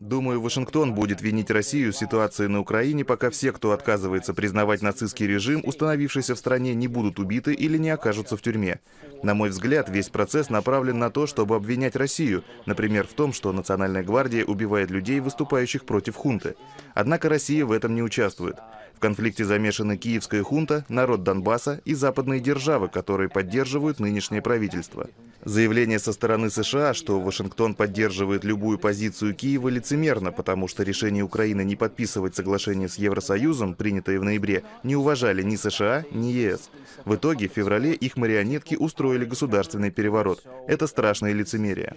Думаю, Вашингтон будет винить Россию в ситуации на Украине, пока все, кто отказывается признавать нацистский режим, установившийся в стране, не будут убиты или не окажутся в тюрьме. На мой взгляд, весь процесс направлен на то, чтобы обвинять Россию, например, в том, что Национальная гвардия убивает людей, выступающих против хунты. Однако Россия в этом не участвует. В конфликте замешаны киевская хунта, народ Донбасса и западные державы, которые поддерживают нынешнее правительство. Заявление со стороны США, что Вашингтон поддерживает любую позицию Киева лицемерно, потому что решение Украины не подписывать соглашение с Евросоюзом, принятое в ноябре, не уважали ни США, ни ЕС. В итоге в феврале их марионетки устроили государственный переворот. Это страшное лицемерие.